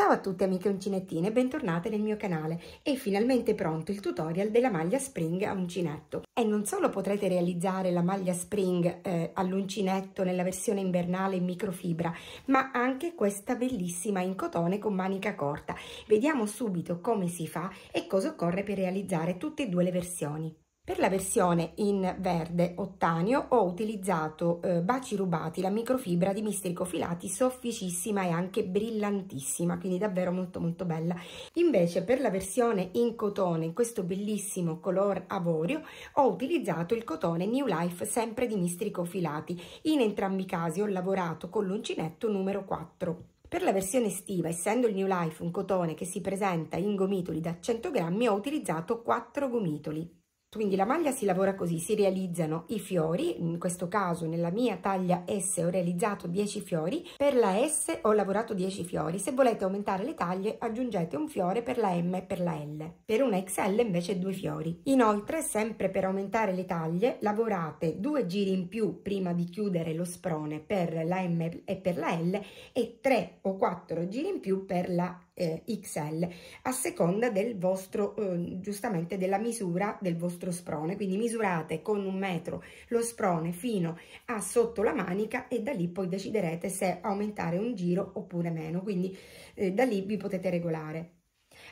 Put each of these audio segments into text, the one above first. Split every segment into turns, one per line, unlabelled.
Ciao a tutti amiche uncinettine, bentornate nel mio canale. È finalmente pronto il tutorial della maglia spring a uncinetto. E non solo potrete realizzare la maglia spring eh, all'uncinetto nella versione invernale in microfibra, ma anche questa bellissima in cotone con manica corta. Vediamo subito come si fa e cosa occorre per realizzare tutte e due le versioni. Per la versione in verde ottanio ho utilizzato eh, Baci Rubati, la microfibra di Mistrico Filati, sofficissima e anche brillantissima, quindi davvero molto molto bella. Invece per la versione in cotone, in questo bellissimo color avorio, ho utilizzato il cotone New Life, sempre di Mistrico Filati. In entrambi i casi ho lavorato con l'uncinetto numero 4. Per la versione estiva, essendo il New Life un cotone che si presenta in gomitoli da 100 grammi, ho utilizzato 4 gomitoli. Quindi la maglia si lavora così, si realizzano i fiori, in questo caso nella mia taglia S ho realizzato 10 fiori, per la S ho lavorato 10 fiori, se volete aumentare le taglie aggiungete un fiore per la M e per la L, per una XL invece due fiori. Inoltre sempre per aumentare le taglie lavorate due giri in più prima di chiudere lo sprone per la M e per la L e 3 o 4 giri in più per la eh, XL a seconda del vostro, eh, giustamente della misura del vostro sprone, quindi misurate con un metro lo sprone fino a sotto la manica e da lì poi deciderete se aumentare un giro oppure meno, quindi eh, da lì vi potete regolare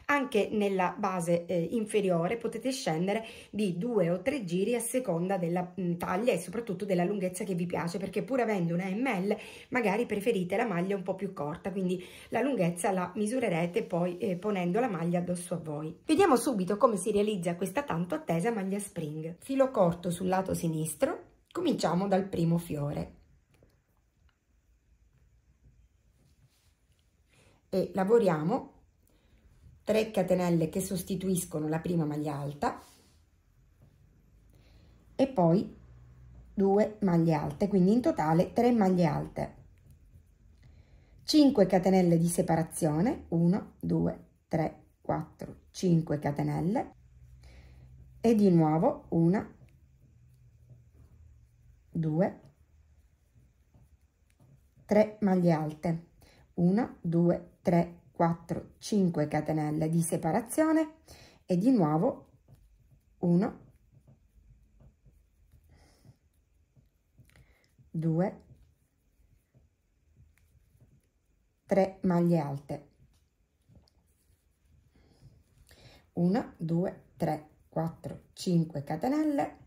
anche nella base eh, inferiore potete scendere di due o tre giri a seconda della mh, mm, taglia e soprattutto della lunghezza che vi piace perché pur avendo una ml magari preferite la maglia un po' più corta quindi la lunghezza la misurerete poi eh, ponendo la maglia addosso a voi. Vediamo subito come si realizza questa tanto attesa maglia spring. Filo corto sul lato sinistro, cominciamo dal primo fiore. E lavoriamo 3 catenelle che sostituiscono la prima maglia alta e poi 2 maglie alte quindi in totale 3 maglie alte 5 catenelle di separazione 1 2 3 4 5 catenelle e di nuovo 1 2 3 maglie alte 1 2 3 4, 5 catenelle di separazione e di nuovo 1, 2, 3 maglie alte. 1, 2, 3, 4, 5 catenelle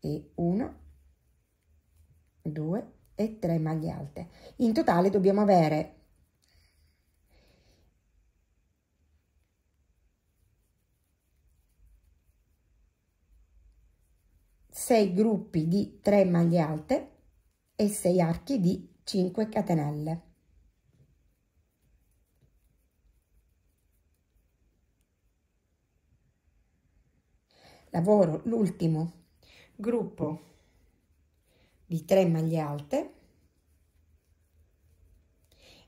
e 1, 2, 3 e 3 maglie alte. In totale dobbiamo avere 6 gruppi di 3 maglie alte e 6 archi di 5 catenelle. Lavoro l'ultimo gruppo di 3 maglie alte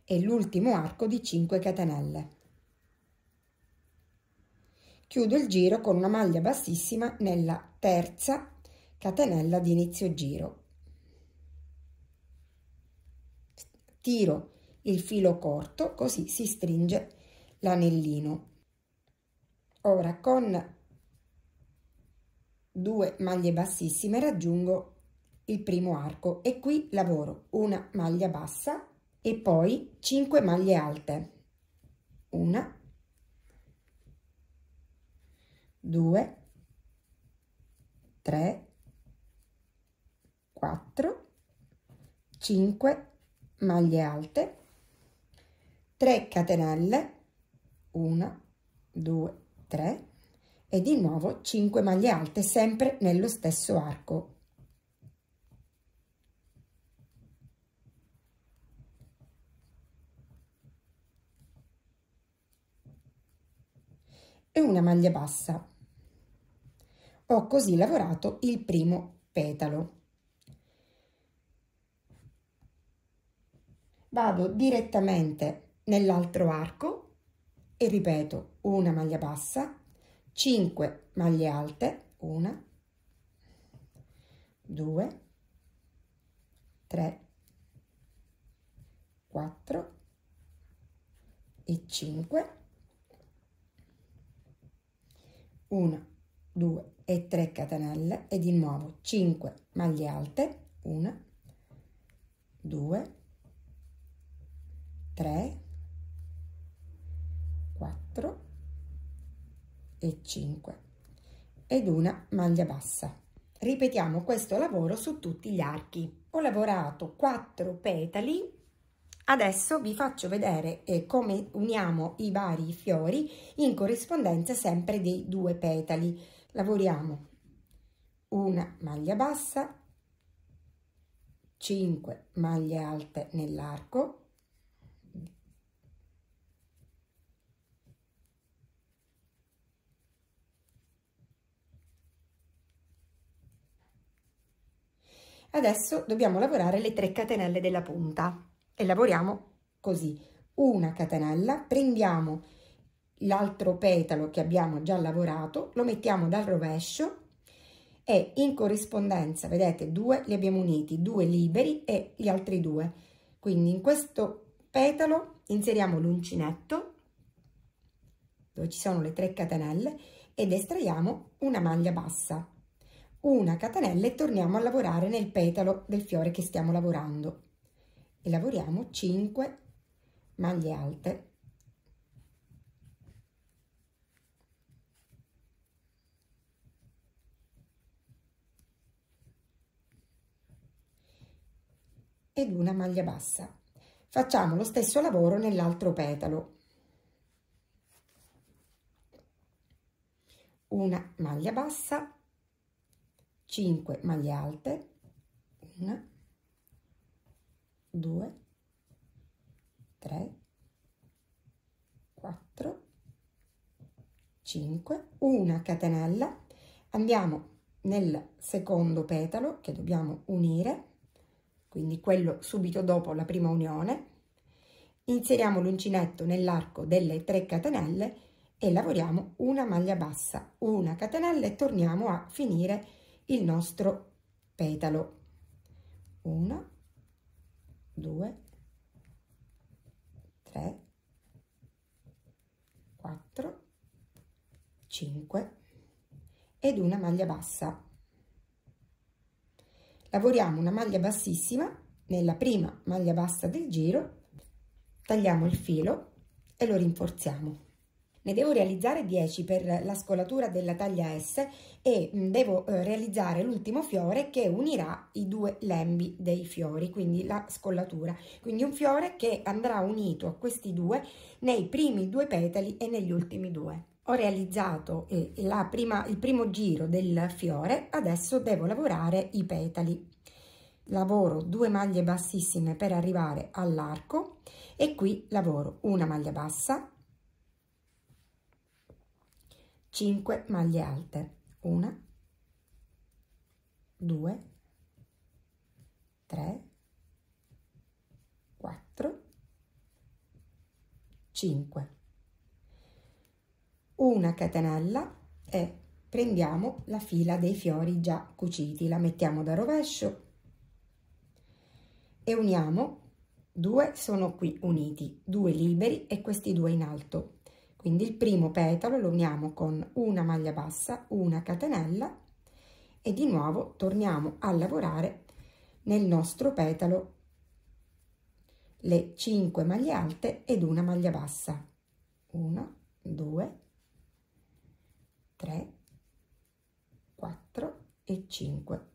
e l'ultimo arco di 5 catenelle. Chiudo il giro con una maglia bassissima nella terza catenella di inizio giro. Tiro il filo corto così si stringe l'anellino. Ora con due maglie bassissime raggiungo il primo arco e qui lavoro una maglia bassa e poi 5 maglie alte una 2 3 4 5 maglie alte 3 catenelle 1 2 3 e di nuovo 5 maglie alte sempre nello stesso arco e una maglia bassa. Ho così lavorato il primo petalo. Vado direttamente nell'altro arco e ripeto una maglia bassa 5 maglie alte 1 2 3 4 e 5 1, 2 e 3 catenelle e di nuovo 5 maglie alte 1, 2, 3, 4 e 5 ed una maglia bassa. Ripetiamo questo lavoro su tutti gli archi. Ho lavorato 4 petali Adesso vi faccio vedere eh, come uniamo i vari fiori in corrispondenza sempre dei due petali. Lavoriamo una maglia bassa, 5 maglie alte nell'arco, Adesso dobbiamo lavorare le tre catenelle della punta e lavoriamo così. Una catenella, prendiamo l'altro petalo che abbiamo già lavorato, lo mettiamo dal rovescio e in corrispondenza, vedete, due li abbiamo uniti, due liberi e gli altri due. Quindi in questo petalo inseriamo l'uncinetto dove ci sono le 3 catenelle ed estraiamo una maglia bassa. Una catenella e torniamo a lavorare nel petalo del fiore che stiamo lavorando e lavoriamo 5 maglie alte ed una maglia bassa facciamo lo stesso lavoro nell'altro petalo una maglia bassa 5 maglie alte 1 2, 3, 4, 5, una catenella, andiamo nel secondo petalo che dobbiamo unire, quindi quello subito dopo la prima unione, inseriamo l'uncinetto nell'arco delle 3 catenelle e lavoriamo una maglia bassa, una catenella e torniamo a finire il nostro petalo. 1, 2, 3, 4, 5 ed una maglia bassa. Lavoriamo una maglia bassissima nella prima maglia bassa del giro, tagliamo il filo e lo rinforziamo ne devo realizzare 10 per la scolatura della taglia S e mm, devo eh, realizzare l'ultimo fiore che unirà i due lembi dei fiori, quindi la scollatura. Quindi un fiore che andrà unito a questi due nei primi due petali e negli ultimi due. Ho realizzato eh, prima, il primo giro del fiore, adesso devo lavorare i petali lavoro due maglie bassissime per arrivare all'arco e qui lavoro una maglia bassa 5 maglie alte 1 2 3 4 5 una catenella e prendiamo la fila dei fiori già cuciti la mettiamo da rovescio e uniamo due sono qui uniti due liberi e questi due in alto quindi il primo petalo lo uniamo con una maglia bassa, una catenella e di nuovo torniamo a lavorare nel nostro petalo le 5 maglie alte ed una maglia bassa. 1, 2, 3, 4 e 5.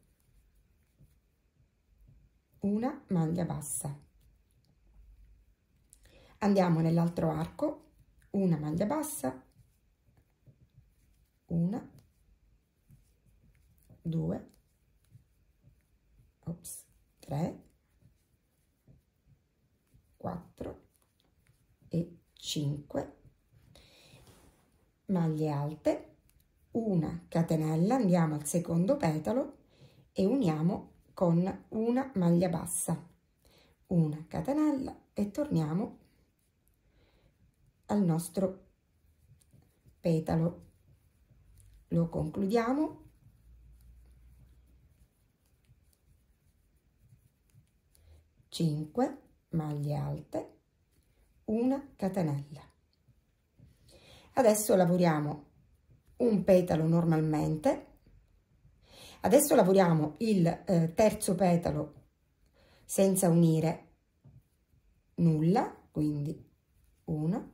Una maglia bassa. Andiamo nell'altro arco una maglia bassa, una, due, ops, tre, quattro e cinque maglie alte, una catenella, andiamo al secondo petalo e uniamo con una maglia bassa, una catenella e torniamo al nostro petalo lo concludiamo Cinque maglie alte una catenella adesso lavoriamo un petalo normalmente adesso lavoriamo il eh, terzo petalo senza unire nulla quindi una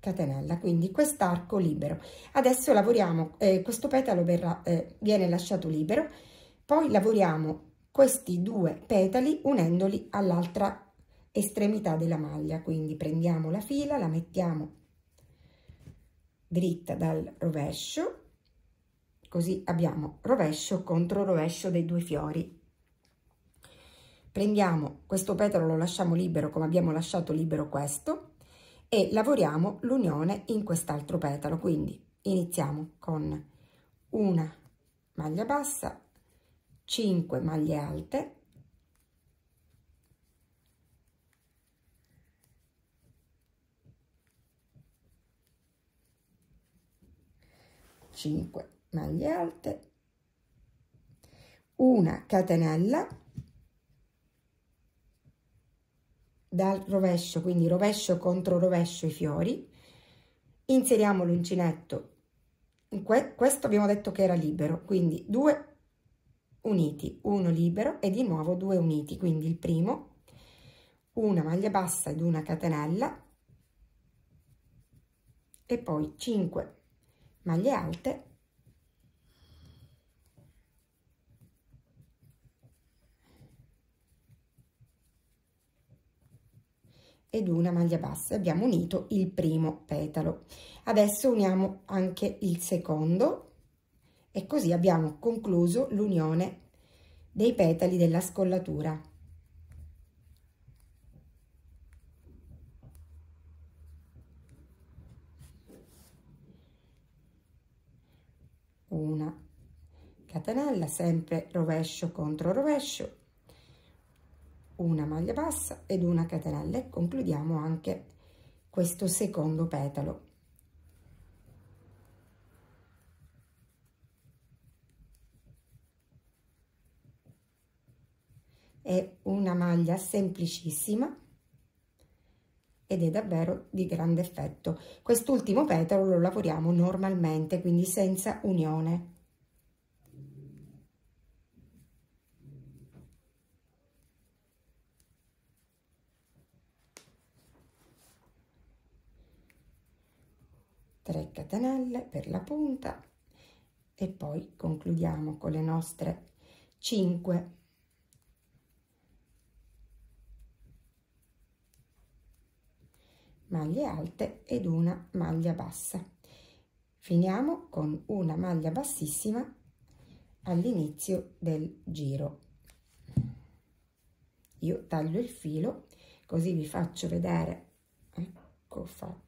catenella quindi quest'arco libero adesso lavoriamo eh, questo petalo verrà, eh, viene lasciato libero poi lavoriamo questi due petali unendoli all'altra estremità della maglia quindi prendiamo la fila la mettiamo dritta dal rovescio così abbiamo rovescio contro rovescio dei due fiori prendiamo questo petalo lo lasciamo libero come abbiamo lasciato libero questo e lavoriamo l'unione in quest'altro petalo. Quindi iniziamo con una maglia bassa, 5 maglie alte, maglie alte una catenella dal rovescio, quindi rovescio contro rovescio i fiori, inseriamo l'uncinetto, que questo abbiamo detto che era libero, quindi due uniti, uno libero e di nuovo due uniti, quindi il primo, una maglia bassa ed una catenella, e poi 5 maglie alte ed una maglia bassa abbiamo unito il primo petalo adesso uniamo anche il secondo e così abbiamo concluso l'unione dei petali della scollatura una catenella sempre rovescio contro rovescio una maglia bassa ed una catenella e concludiamo anche questo secondo petalo è una maglia semplicissima ed è davvero di grande effetto quest'ultimo petalo lo lavoriamo normalmente quindi senza unione 3 catenelle per la punta e poi concludiamo con le nostre 5 maglie alte ed una maglia bassa finiamo con una maglia bassissima all'inizio del giro io taglio il filo così vi faccio vedere ecco fatto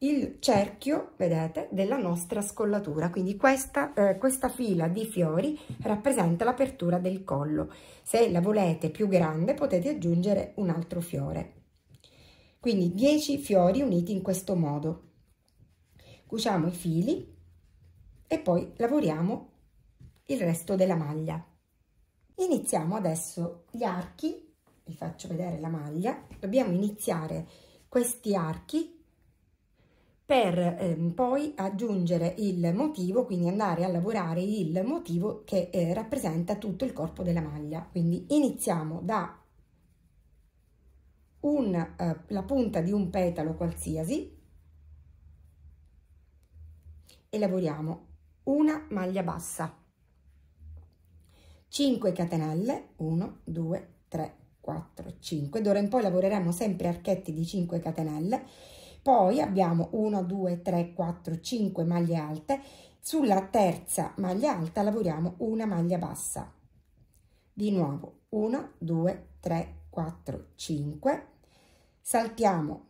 il cerchio, vedete, della nostra scollatura. Quindi questa, eh, questa fila di fiori rappresenta l'apertura del collo. Se la volete più grande potete aggiungere un altro fiore. Quindi 10 fiori uniti in questo modo. Cuciamo i fili e poi lavoriamo il resto della maglia. Iniziamo adesso gli archi, vi faccio vedere la maglia, dobbiamo iniziare questi archi per ehm, poi aggiungere il motivo, quindi andare a lavorare il motivo che eh, rappresenta tutto il corpo della maglia. Quindi iniziamo da un, eh, la punta di un petalo qualsiasi e lavoriamo una maglia bassa. 5 catenelle 1 2 3 4 5 d'ora in poi lavoreremo sempre archetti di 5 catenelle poi abbiamo 1 2 3 4 5 maglie alte sulla terza maglia alta lavoriamo una maglia bassa di nuovo 1 2 3 4 5 saltiamo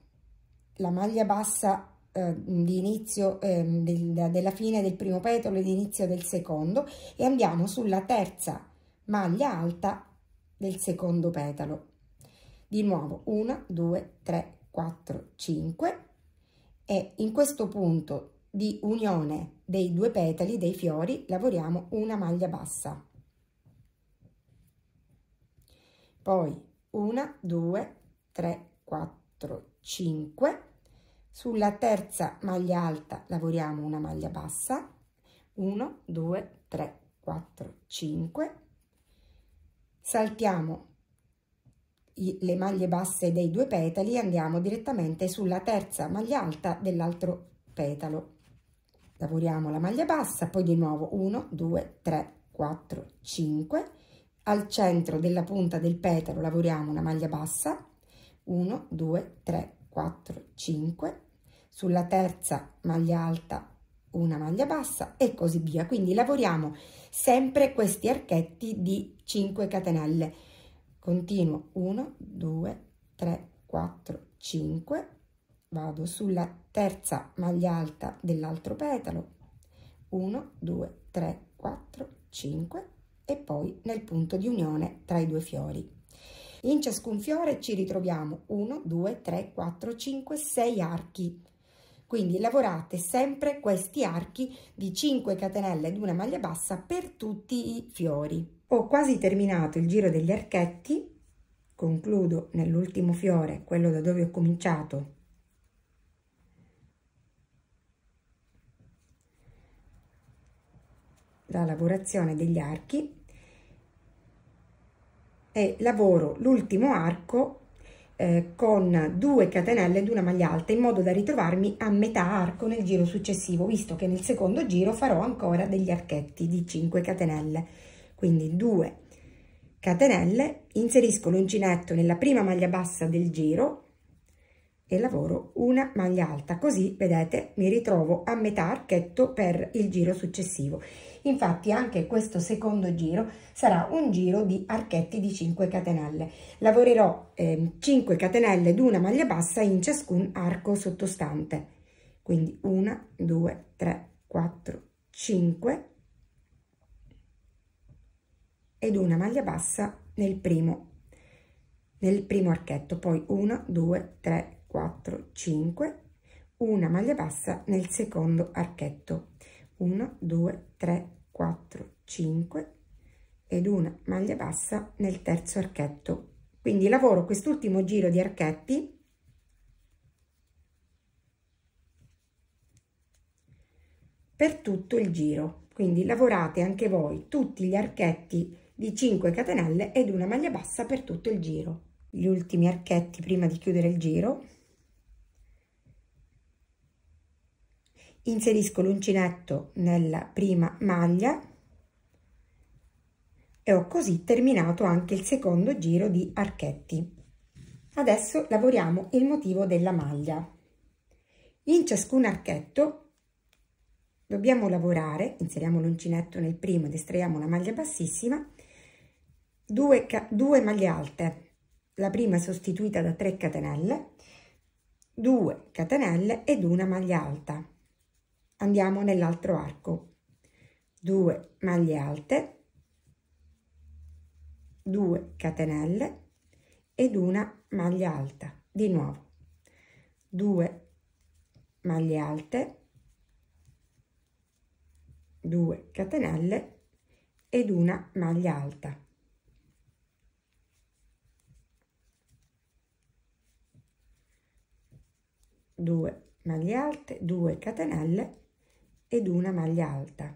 la maglia bassa eh, di inizio eh, del, della fine del primo petolo e di inizio del secondo e andiamo sulla terza maglia alta del secondo petalo di nuovo 1 2 3 4 5 e in questo punto di unione dei due petali dei fiori lavoriamo una maglia bassa poi una due tre quattro cinque sulla terza maglia alta lavoriamo una maglia bassa 1 2 3 4 5 saltiamo le maglie basse dei due petali andiamo direttamente sulla terza maglia alta dell'altro petalo. Lavoriamo la maglia bassa, poi di nuovo 1, 2, 3, 4, 5. Al centro della punta del petalo lavoriamo una maglia bassa, 1, 2, 3, 4, 5. Sulla terza maglia alta una maglia bassa e così via. Quindi lavoriamo sempre questi archetti di 5 catenelle continuo 1 2 3 4 5 vado sulla terza maglia alta dell'altro petalo 1 2 3 4 5 e poi nel punto di unione tra i due fiori in ciascun fiore ci ritroviamo 1 2 3 4 5 6 archi quindi lavorate sempre questi archi di 5 catenelle ed una maglia bassa per tutti i fiori ho quasi terminato il giro degli archetti, concludo nell'ultimo fiore, quello da dove ho cominciato. La lavorazione degli archi e lavoro l'ultimo arco eh, con due catenelle ed una maglia alta in modo da ritrovarmi a metà arco nel giro successivo visto che nel secondo giro farò ancora degli archetti di 5 catenelle quindi 2 catenelle, inserisco l'uncinetto nella prima maglia bassa del giro e lavoro una maglia alta così vedete mi ritrovo a metà archetto per il giro successivo infatti anche questo secondo giro sarà un giro di archetti di 5 catenelle lavorerò eh, 5 catenelle ed una maglia bassa in ciascun arco sottostante quindi 1 2 3 4 5 ed una maglia bassa nel primo, nel primo archetto, poi 1, 2, 3, 4, 5, una maglia bassa nel secondo archetto, 1, 2, 3, 4, 5 ed una maglia bassa nel terzo archetto. Quindi lavoro quest'ultimo giro di archetti per tutto il giro. Quindi lavorate anche voi tutti gli archetti di 5 catenelle ed una maglia bassa per tutto il giro gli ultimi archetti prima di chiudere il giro inserisco l'uncinetto nella prima maglia e ho così terminato anche il secondo giro di archetti adesso lavoriamo il motivo della maglia in ciascun archetto dobbiamo lavorare, inseriamo l'uncinetto nel primo ed estraiamo una maglia bassissima, 2, 2 maglie alte, la prima sostituita da 3 catenelle, 2 catenelle ed una maglia alta. Andiamo nell'altro arco. 2 maglie alte, 2 catenelle ed una maglia alta. Di nuovo. 2 maglie alte, 2 catenelle ed una maglia alta 2 maglie alte 2 catenelle ed una maglia alta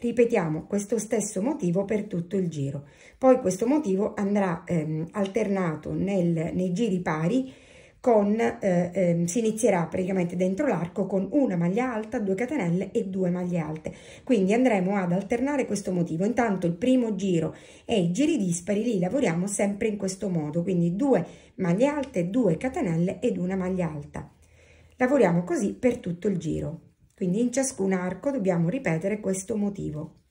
ripetiamo questo stesso motivo per tutto il giro poi questo motivo andrà ehm, alternato nel, nei giri pari con eh, ehm, si inizierà praticamente dentro l'arco con una maglia alta 2 catenelle e 2 maglie alte quindi andremo ad alternare questo motivo intanto il primo giro e i giri dispari li lavoriamo sempre in questo modo quindi 2 maglie alte 2 catenelle ed una maglia alta Lavoriamo così per tutto il giro. Quindi in ciascun arco dobbiamo ripetere questo motivo.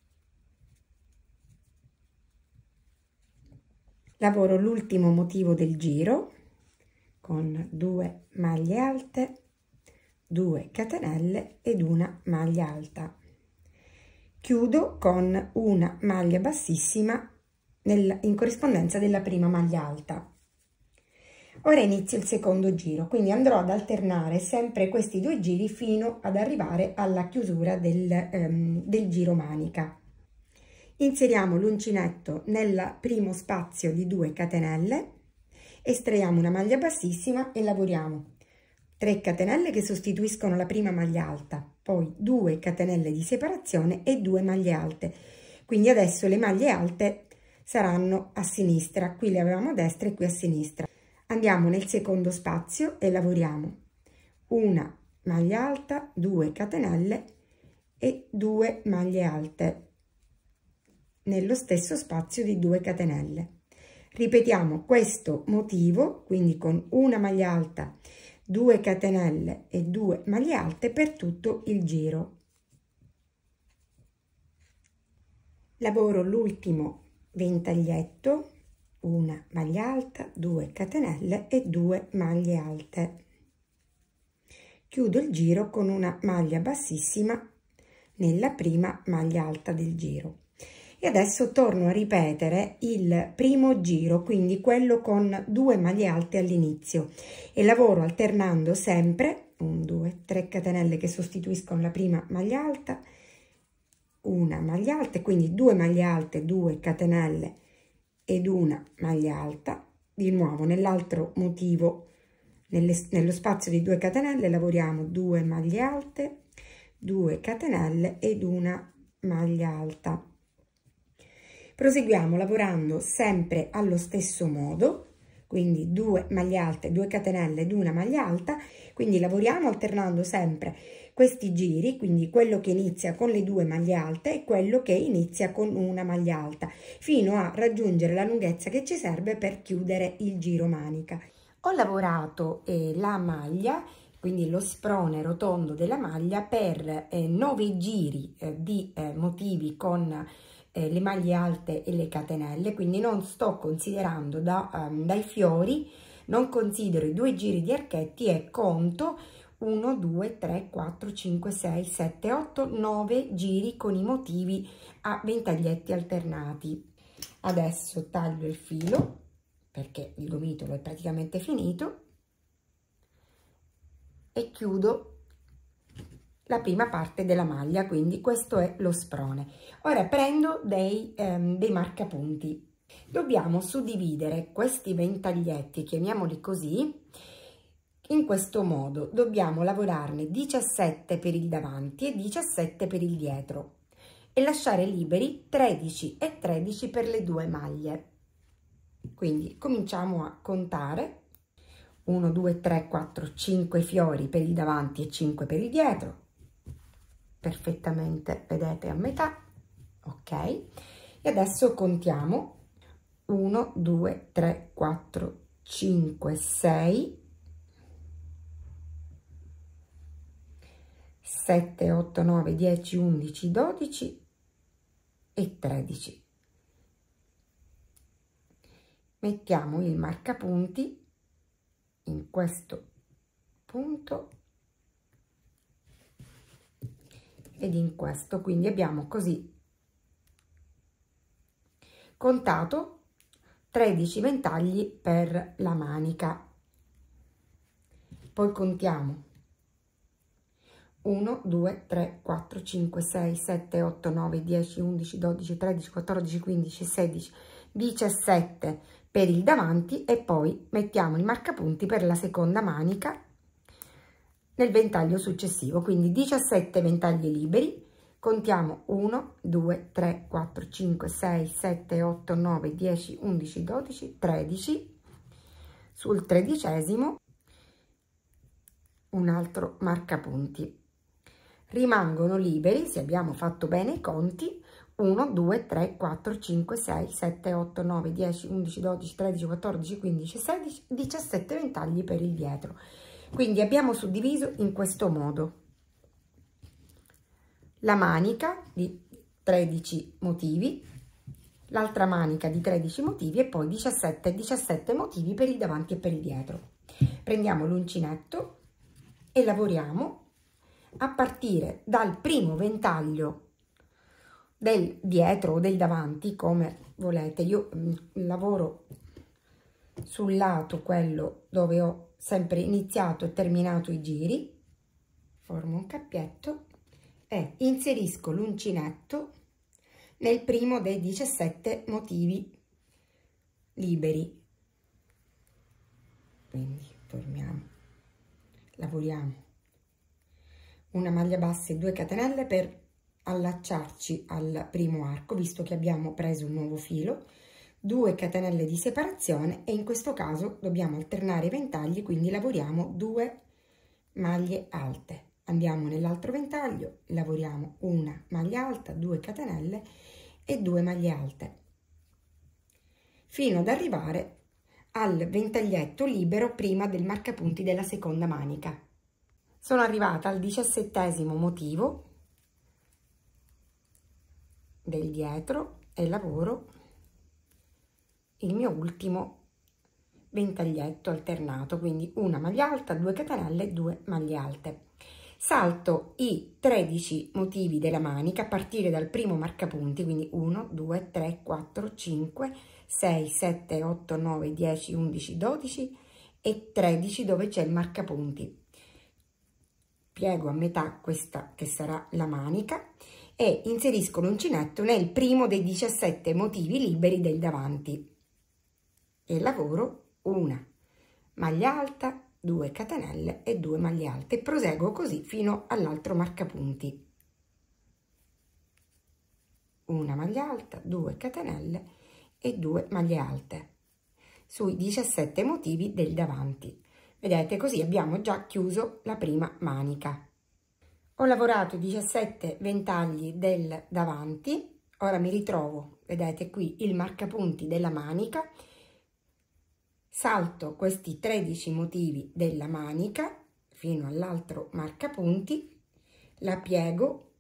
Lavoro l'ultimo motivo del giro con 2 maglie alte, 2 catenelle ed una maglia alta. Chiudo con una maglia bassissima nel, in corrispondenza della prima maglia alta. Ora inizia il secondo giro, quindi andrò ad alternare sempre questi due giri fino ad arrivare alla chiusura del, ehm, del giro manica. Inseriamo l'uncinetto nel primo spazio di 2 catenelle, estraiamo una maglia bassissima e lavoriamo 3 catenelle che sostituiscono la prima maglia alta, poi 2 catenelle di separazione e 2 maglie alte. Quindi adesso le maglie alte saranno a sinistra, qui le avevamo a destra e qui a sinistra. Andiamo nel secondo spazio e lavoriamo una maglia alta, 2 catenelle e 2 maglie alte nello stesso spazio di 2 catenelle. Ripetiamo questo motivo, quindi con una maglia alta, 2 catenelle e 2 maglie alte per tutto il giro. Lavoro l'ultimo ventaglietto una maglia alta 2 catenelle e 2 maglie alte chiudo il giro con una maglia bassissima nella prima maglia alta del giro e adesso torno a ripetere il primo giro quindi quello con due maglie alte all'inizio e lavoro alternando sempre 1 2 3 catenelle che sostituiscono la prima maglia alta una maglia alta quindi due maglie alte 2 catenelle ed una maglia alta di nuovo nell'altro motivo nelle, nello spazio di 2 catenelle lavoriamo 2 maglie alte 2 catenelle ed una maglia alta proseguiamo lavorando sempre allo stesso modo quindi 2 maglie alte 2 catenelle ed una maglia alta quindi lavoriamo alternando sempre questi giri, quindi quello che inizia con le due maglie alte e quello che inizia con una maglia alta, fino a raggiungere la lunghezza che ci serve per chiudere il giro manica. Ho lavorato eh, la maglia quindi lo sprone rotondo della maglia per eh, 9 giri eh, di eh, motivi con eh, le maglie alte e le catenelle quindi non sto considerando da, um, dai fiori non considero i due giri di archetti e conto 1, 2, 3, 4, 5, 6, 7, 8, 9 giri con i motivi a ventaglietti alternati. Adesso taglio il filo perché il gomitolo è praticamente finito e chiudo la prima parte della maglia, quindi questo è lo sprone. Ora prendo dei, ehm, dei marcapunti. Dobbiamo suddividere questi ventaglietti, chiamiamoli così, in questo modo dobbiamo lavorarne 17 per il davanti e 17 per il dietro e lasciare liberi 13 e 13 per le due maglie. Quindi cominciamo a contare 1, 2, 3, 4, 5 fiori per il davanti e 5 per il dietro. Perfettamente, vedete, a metà. Ok. E adesso contiamo 1, 2, 3, 4, 5, 6, 7, 8, 9, 10, 11, 12 e 13. Mettiamo il marcapunti in questo punto ed in questo, quindi abbiamo così contato 13 ventagli per la manica. Poi contiamo 1, 2, 3, 4, 5, 6, 7, 8, 9, 10, 11, 12, 13, 14, 15, 16, 17 per il davanti e poi mettiamo il marcapunti per la seconda manica nel ventaglio successivo, quindi 17 ventagli liberi, contiamo 1, 2, 3, 4, 5, 6, 7, 8, 9, 10, 11, 12, 13, sul tredicesimo un altro marcapunti rimangono liberi, se abbiamo fatto bene i conti, 1, 2, 3, 4, 5, 6, 7, 8, 9, 10, 11, 12, 13, 14, 15, 16, 17 ventagli per il dietro. Quindi abbiamo suddiviso in questo modo la manica di 13 motivi, l'altra manica di 13 motivi e poi 17, 17 motivi per il davanti e per il dietro. Prendiamo l'uncinetto e lavoriamo a partire dal primo ventaglio del dietro o del davanti, come volete. Io mm, lavoro sul lato, quello dove ho sempre iniziato e terminato i giri, formo un cappietto e inserisco l'uncinetto nel primo dei 17 motivi liberi. Quindi formiamo, lavoriamo una maglia bassa e due catenelle per allacciarci al primo arco visto che abbiamo preso un nuovo filo 2 catenelle di separazione e in questo caso dobbiamo alternare i ventagli quindi lavoriamo 2 maglie alte andiamo nell'altro ventaglio lavoriamo una maglia alta 2 catenelle e 2 maglie alte fino ad arrivare al ventaglietto libero prima del marcapunti della seconda manica sono arrivata al diciassettesimo motivo del dietro e lavoro il mio ultimo ventaglietto alternato quindi una maglia alta 2 catenelle 2 maglie alte salto i 13 motivi della manica a partire dal primo marcapunti quindi 1 2 3 4 5 6 7 8 9 10 11 12 e 13 dove c'è il marcapunti piego a metà questa che sarà la manica e inserisco l'uncinetto nel primo dei 17 motivi liberi del davanti e lavoro una maglia alta 2 catenelle e 2 maglie alte proseguo così fino all'altro marcapunti una maglia alta 2 catenelle e 2 maglie alte sui 17 motivi del davanti Vedete, così abbiamo già chiuso la prima manica. Ho lavorato 17 ventagli del davanti, ora mi ritrovo, vedete qui il marcapunti della manica, salto questi 13 motivi della manica fino all'altro marcapunti, la piego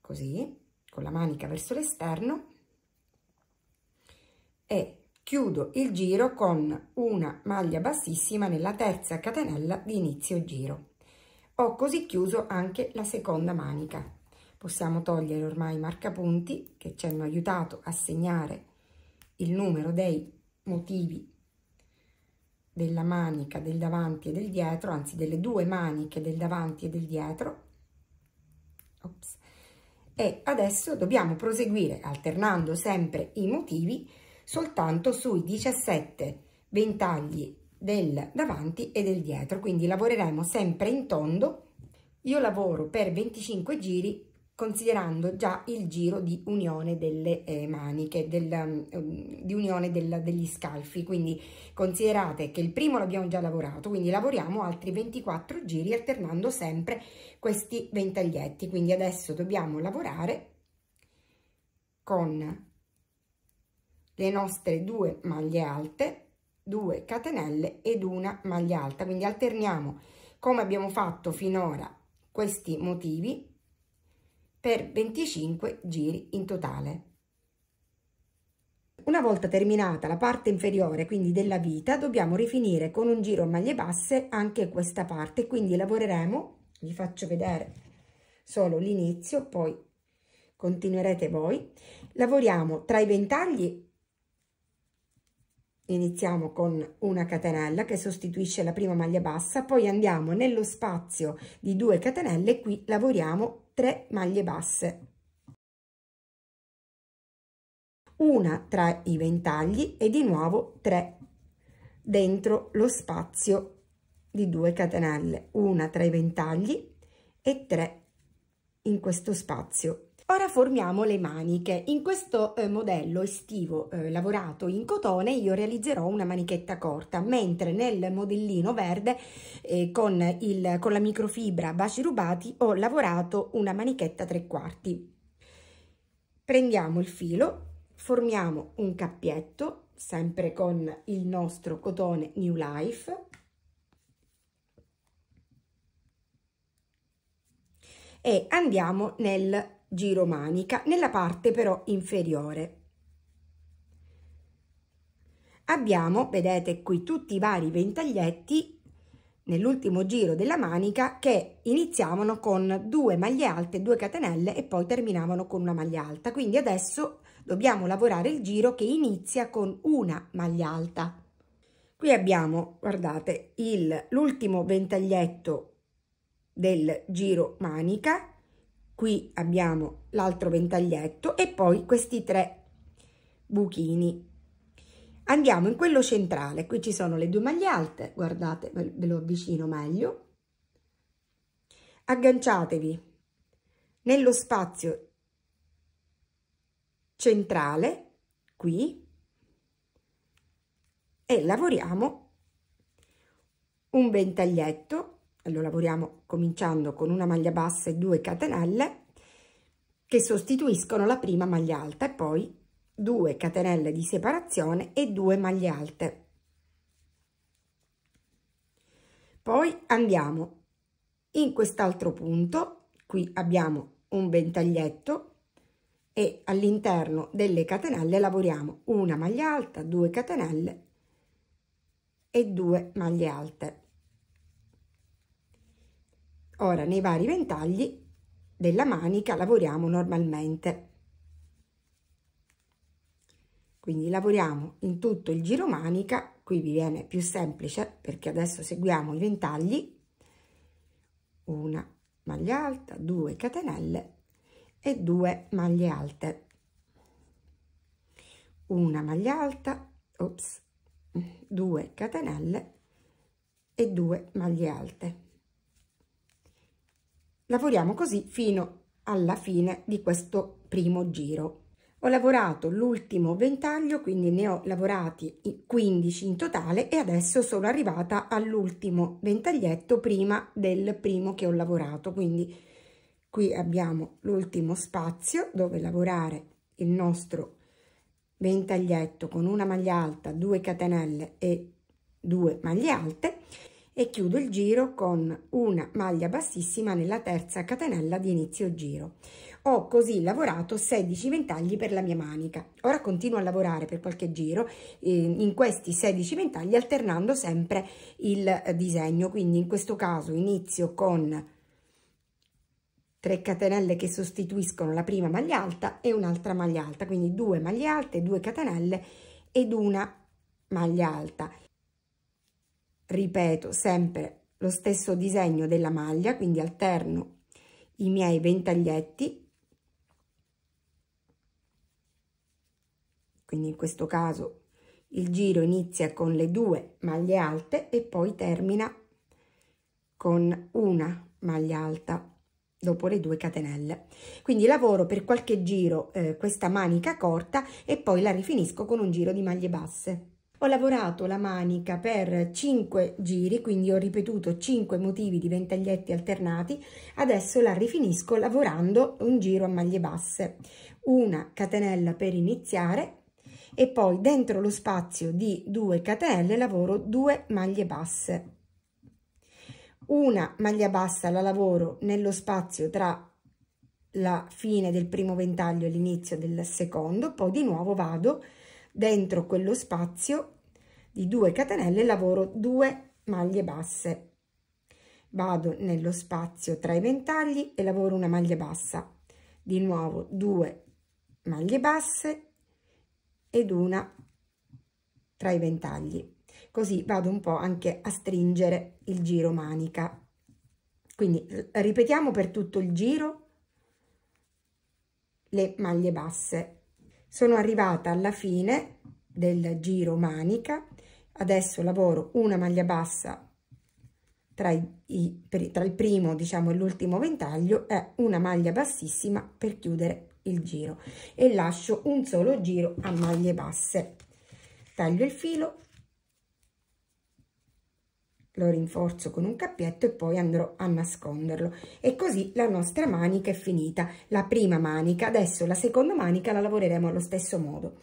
così, con la manica verso l'esterno e chiudo il giro con una maglia bassissima nella terza catenella di inizio giro ho così chiuso anche la seconda manica possiamo togliere ormai i marcapunti che ci hanno aiutato a segnare il numero dei motivi della manica del davanti e del dietro anzi delle due maniche del davanti e del dietro Ops. e adesso dobbiamo proseguire alternando sempre i motivi soltanto sui 17 ventagli del davanti e del dietro quindi lavoreremo sempre in tondo io lavoro per 25 giri considerando già il giro di unione delle eh, maniche, del, um, di unione del, degli scalfi, quindi considerate che il primo l'abbiamo già lavorato, quindi lavoriamo altri 24 giri alternando sempre questi ventaglietti, quindi adesso dobbiamo lavorare con le nostre due maglie alte 2 catenelle ed una maglia alta quindi alterniamo come abbiamo fatto finora questi motivi per 25 giri in totale una volta terminata la parte inferiore quindi della vita dobbiamo rifinire con un giro a maglie basse anche questa parte quindi lavoreremo vi faccio vedere solo l'inizio poi continuerete voi lavoriamo tra i ventagli iniziamo con una catenella che sostituisce la prima maglia bassa poi andiamo nello spazio di 2 catenelle qui lavoriamo 3 maglie basse una tra i ventagli e di nuovo 3 dentro lo spazio di 2 catenelle una tra i ventagli e 3 in questo spazio Ora formiamo le maniche. In questo eh, modello estivo eh, lavorato in cotone io realizzerò una manichetta corta, mentre nel modellino verde eh, con, il, con la microfibra baci rubati ho lavorato una manichetta tre quarti. Prendiamo il filo, formiamo un cappietto, sempre con il nostro cotone New Life, e andiamo nel giro manica nella parte però inferiore. Abbiamo, vedete qui, tutti i vari ventaglietti nell'ultimo giro della manica che iniziavano con due maglie alte, due catenelle e poi terminavano con una maglia alta. Quindi adesso dobbiamo lavorare il giro che inizia con una maglia alta. Qui abbiamo, guardate, l'ultimo ventaglietto del giro manica qui abbiamo l'altro ventaglietto e poi questi tre buchini andiamo in quello centrale qui ci sono le due maglie alte guardate ve lo avvicino meglio agganciatevi nello spazio centrale qui e lavoriamo un ventaglietto lo lavoriamo cominciando con una maglia bassa e due catenelle che sostituiscono la prima maglia alta e poi 2 catenelle di separazione e 2 maglie alte. Poi andiamo in quest'altro punto, qui abbiamo un ventaglietto e all'interno delle catenelle lavoriamo una maglia alta, 2 catenelle e 2 maglie alte. Ora nei vari ventagli della manica lavoriamo normalmente. Quindi lavoriamo in tutto il giro manica, qui vi viene più semplice perché adesso seguiamo i ventagli, una maglia alta, 2 catenelle e 2 maglie alte. Una maglia alta, ops, 2 catenelle e 2 maglie alte. Lavoriamo così fino alla fine di questo primo giro. Ho lavorato l'ultimo ventaglio, quindi ne ho lavorati 15 in totale e adesso sono arrivata all'ultimo ventaglietto prima del primo che ho lavorato, quindi qui abbiamo l'ultimo spazio dove lavorare il nostro ventaglietto con una maglia alta, 2 catenelle e 2 maglie alte e chiudo il giro con una maglia bassissima nella terza catenella di inizio giro ho così lavorato 16 ventagli per la mia manica ora continuo a lavorare per qualche giro eh, in questi 16 ventagli alternando sempre il eh, disegno quindi in questo caso inizio con 3 catenelle che sostituiscono la prima maglia alta e un'altra maglia alta quindi 2 maglie alte 2 catenelle ed una maglia alta ripeto sempre lo stesso disegno della maglia quindi alterno i miei ventaglietti quindi in questo caso il giro inizia con le due maglie alte e poi termina con una maglia alta dopo le due catenelle quindi lavoro per qualche giro eh, questa manica corta e poi la rifinisco con un giro di maglie basse ho lavorato la manica per 5 giri, quindi ho ripetuto 5 motivi di ventaglietti alternati. Adesso la rifinisco lavorando un giro a maglie basse. Una catenella per iniziare e poi dentro lo spazio di 2 catenelle lavoro 2 maglie basse. Una maglia bassa la lavoro nello spazio tra la fine del primo ventaglio e l'inizio del secondo, poi di nuovo vado a dentro quello spazio di 2 catenelle lavoro 2 maglie basse vado nello spazio tra i ventagli e lavoro una maglia bassa di nuovo 2 maglie basse ed una tra i ventagli così vado un po anche a stringere il giro manica quindi ripetiamo per tutto il giro le maglie basse sono arrivata alla fine del giro manica adesso lavoro una maglia bassa tra, i, per, tra il primo diciamo e l'ultimo ventaglio è una maglia bassissima per chiudere il giro e lascio un solo giro a maglie basse taglio il filo lo rinforzo con un cappietto e poi andrò a nasconderlo e così la nostra manica è finita la prima manica adesso la seconda manica la lavoreremo allo stesso modo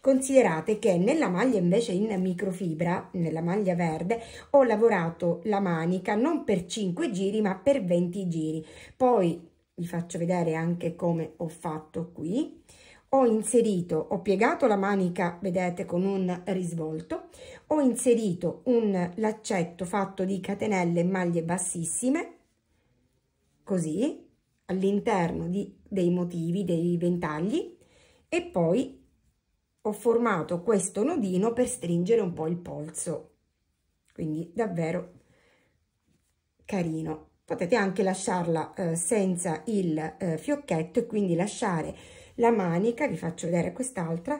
considerate che nella maglia invece in microfibra nella maglia verde ho lavorato la manica non per 5 giri ma per 20 giri poi vi faccio vedere anche come ho fatto qui ho inserito, ho piegato la manica, vedete, con un risvolto, ho inserito un laccetto fatto di catenelle e maglie bassissime, così, all'interno dei motivi, dei ventagli, e poi ho formato questo nodino per stringere un po' il polso. Quindi davvero carino. Potete anche lasciarla eh, senza il eh, fiocchetto e quindi lasciare la manica vi faccio vedere quest'altra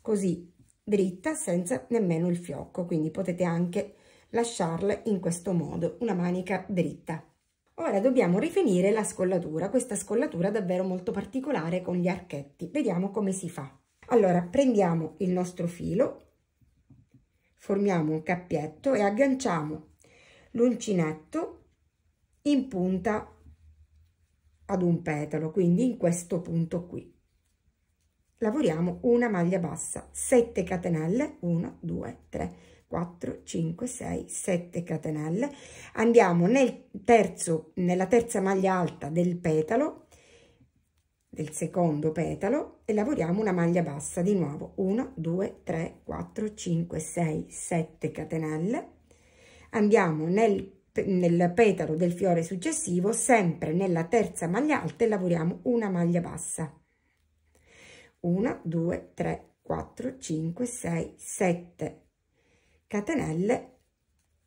così dritta senza nemmeno il fiocco quindi potete anche lasciarle in questo modo una manica dritta ora dobbiamo rifinire la scollatura questa scollatura è davvero molto particolare con gli archetti vediamo come si fa allora prendiamo il nostro filo formiamo un cappietto e agganciamo l'uncinetto in punta ad un petalo quindi in questo punto qui lavoriamo una maglia bassa 7 catenelle 1 2 3 4 5 6 7 catenelle andiamo nel terzo nella terza maglia alta del petalo del secondo petalo e lavoriamo una maglia bassa di nuovo 1 2 3 4 5 6 7 catenelle andiamo nel nel petalo del fiore successivo sempre nella terza maglia alta e lavoriamo una maglia bassa 1 2 3 4 5 6 7 catenelle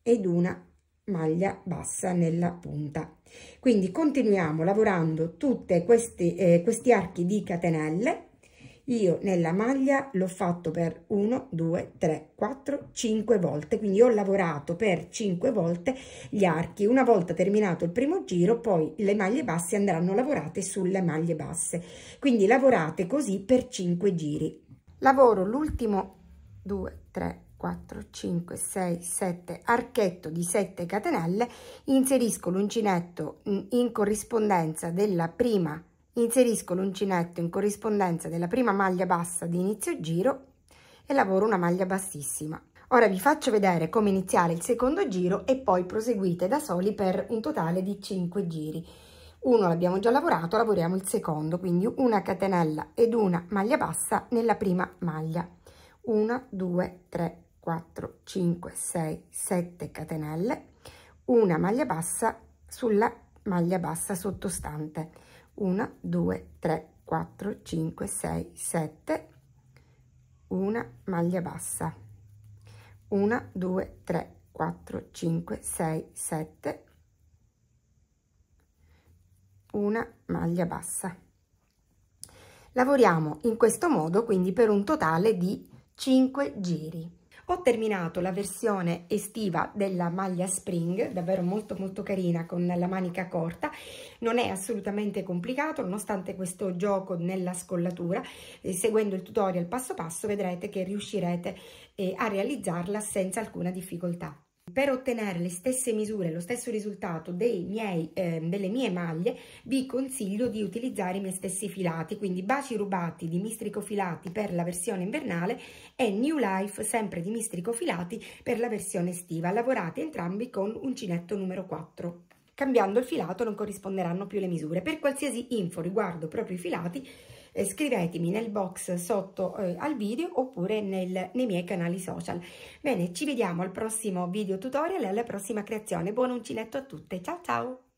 ed una maglia bassa nella punta quindi continuiamo lavorando tutti questi, eh, questi archi di catenelle io nella maglia l'ho fatto per 1 2 3 4 5 volte quindi ho lavorato per 5 volte gli archi una volta terminato il primo giro poi le maglie basse andranno lavorate sulle maglie basse quindi lavorate così per 5 giri lavoro l'ultimo 2 3 4, 5, 6, 7, archetto di 7 catenelle, inserisco l'uncinetto in corrispondenza della prima Inserisco l'uncinetto in corrispondenza della prima maglia bassa di inizio giro e lavoro una maglia bassissima. Ora vi faccio vedere come iniziare il secondo giro e poi proseguite da soli per un totale di 5 giri. Uno l'abbiamo già lavorato, lavoriamo il secondo, quindi una catenella ed una maglia bassa nella prima maglia. 1, 2, 3, 4, 5, 6, 7 catenelle, una maglia bassa sulla maglia bassa sottostante 1 2 3 4 5 6 7 una maglia bassa 1 2 3 4 5 6 7 una maglia bassa lavoriamo in questo modo quindi per un totale di 5 giri ho terminato la versione estiva della maglia spring, davvero molto molto carina con la manica corta, non è assolutamente complicato nonostante questo gioco nella scollatura, eh, seguendo il tutorial passo passo vedrete che riuscirete eh, a realizzarla senza alcuna difficoltà per ottenere le stesse misure, lo stesso risultato miei, eh, delle mie maglie, vi consiglio di utilizzare i miei stessi filati, quindi Baci Rubati di Mistrico Filati per la versione invernale e New Life sempre di Mistrico Filati per la versione estiva, lavorate entrambi con uncinetto numero 4. Cambiando il filato non corrisponderanno più le misure. Per qualsiasi info riguardo proprio i filati eh, scrivetemi nel box sotto eh, al video oppure nel, nei miei canali social. Bene, ci vediamo al prossimo video tutorial e alla prossima creazione. Buon uncinetto a tutte, ciao ciao!